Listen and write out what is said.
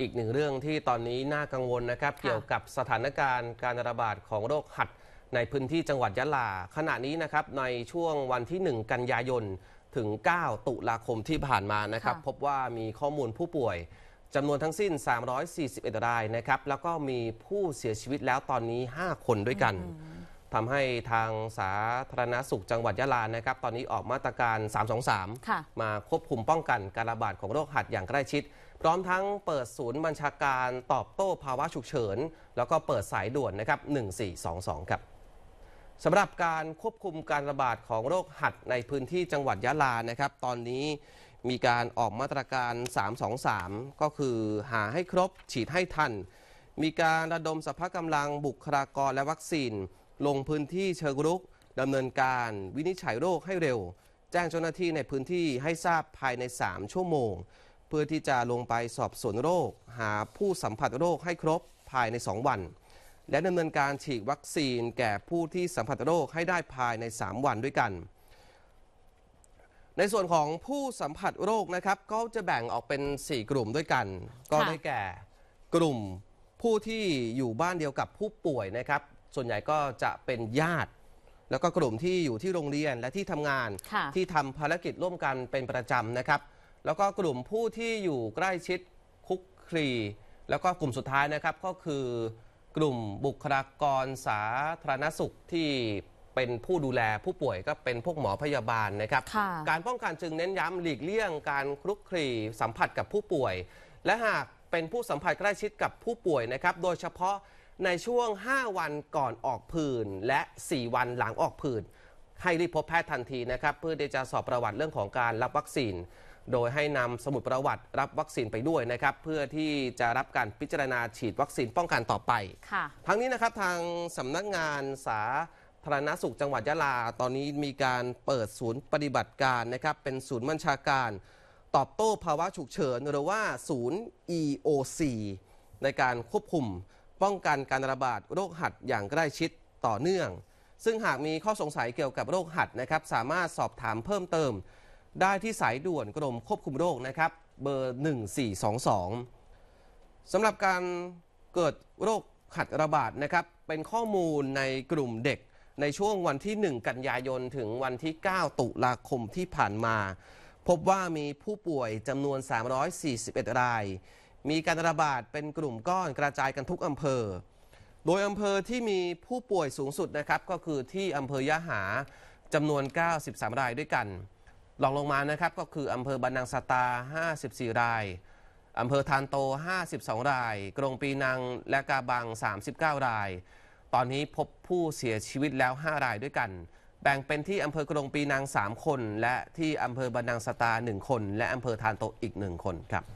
อีกหนึ่งเรื่องที่ตอนนี้น่ากังวลนะครับเกี่ยวกับสถานการณ์การระบาดของโรคหัดในพื้นที่จังหวัดยะลาขณะนี้นะครับในช่วงวันที่ 1 กันยายนถึง 9 ตุลาคมที่ผ่านมานะครับ พบว่ามีข้อมูลผู้ป่วยจำนวนทั้งสิ้น 341รายนะครับแล้วก็มีผู้เสียชีวิตแล้วตอนนี้ 5 คนด้วยกันทำให้ทางสาธารณสุขจังหวัดยะลานะครับ ตอนนี้ออกมาตรการ 323มาควบคุมป้องกันการระบาดของโรคหัดอย่างใกล้ชิด พร้อมทั้งเปิดศูนย์บัญชาการตอบโต้ภาวะฉุกเฉินแล้วก็เปิดสายด่วนนะครับ1422ครับสำหรับการควบคุมการระบาดของโรคหัด ในพื้นที่จังหวัดยะลานะครับ ตอนนี้มีการออกมาตรการ 323 ก็คือหาให้ครบฉีดให้ทันมีการระดมสภากำลังบุคลากรและวัคซีนลงพื้นที่เชิงรุกดำเนินการวินิจฉัยโรคให้เร็ว แจ้งเจ้าหน้าที่ในพื้นที่ให้ทราบภายใน 3 ชั่วโมง เพื่อที่จะลงไปสอบสวนโรค หาผู้สัมผัสโรคให้ครบภายใน 2 วัน และดำเนินการฉีดวัคซีนแก่ผู้ที่สัมผัสโรคให้ได้ภายใน 3 วันด้วยกัน ในส่วนของผู้สัมผัสโรคนะครับก็จะแบ่งออกเป็น 4 กลุ่มด้วยกัน ก็ได้แก่ กลุ่มผู้ที่อยู่บ้านเดียวกับผู้ป่วยนะครับส่วนใหญ่ก็จะเป็นญาติ แล้วก็กลุ่มที่อยู่ที่โรงเรียนและที่ทำงานที่ทำภารกิจร่วมกันเป็นประจำนะครับ แล้วก็กลุ่มผู้ที่อยู่ใกล้ชิด คุกคลีแล้วก็กลุ่มสุดท้ายนะครับก็คือกลุ่มบุคลากรสาธารณสุขที่เป็นผู้ดูแลผู้ป่วยก็เป็นพวกหมอพยาบาลนะครับ การป้องกันจึงเน้นย้ำหลีกเลี่ยง การคลุกคลีสัมผัสกับผู้ป่วย และหากเป็นผู้สัมผัสใกล้ชิดกับผู้ป่วยนะครับ โดยเฉพาะในช่วง 5 วันก่อนออกผื่นและ 4 วันหลังออกผื่นให้รีบพบแพทย์ทันทีนะครับ เพื่อที่จะสอบประวัติเรื่องของการรับวัคซีน โดยให้นำสมุดประวัติรับวัคซีนไปด้วยนะครับเพื่อที่จะรับการพิจารณาฉีดวัคซีนป้องกันต่อไปคทั้งนี้นะครับทางสำนักงานสาธารณสุขจังหวัดยะลาตอนนี้มีการเปิดศูนย์ปฏิบัติการนะครับ เป็นศูนย์บัญชาการตอบโต้ภาวะฉุกเฉินหรือว่าศูนย์ EOC ในการควบคุมป้องกันการระบาดโรคหัดอย่างใกล้ชิดต่อเนื่อง ซึ่งหากมีข้อสงสัยเกี่ยวกับโรคหัดนะครับ สามารถสอบถามเพิ่มเติม ได้ที่สายด่วนกรมควบคุมโรคนะครับเบอร์ 1422สำหรับการเกิดโรคหัดระบาดนะครับเป็นข้อมูลในกลุ่มเด็กในช่วงวันที่ 1 กันยายนถึงวันที่ 9 ตุลาคมที่ผ่านมา พบว่ามีผู้ป่วยจำนวน341รายมีการระบาดเป็นกลุ่มก้อนกระจายกันทุกอำเภอ โดยอำเภอที่มีผู้ป่วยสูงสุดนะครับ ก็คือที่อำเภอยะหาจำนวน93รายด้วยกัน รองลงมานะครับก็คืออำเภอบันนังสตา 54 ราย อำเภอทานโต 52 ราย กรงปีนังและกาบัง 39 ราย ตอนนี้พบผู้เสียชีวิตแล้ว 5 รายด้วยกัน แบ่งเป็นที่อำเภอกรงปีนัง 3 คน และที่อำเภอบันนังสตา 1 คน และอำเภอทานโตอีก 1 คนครับ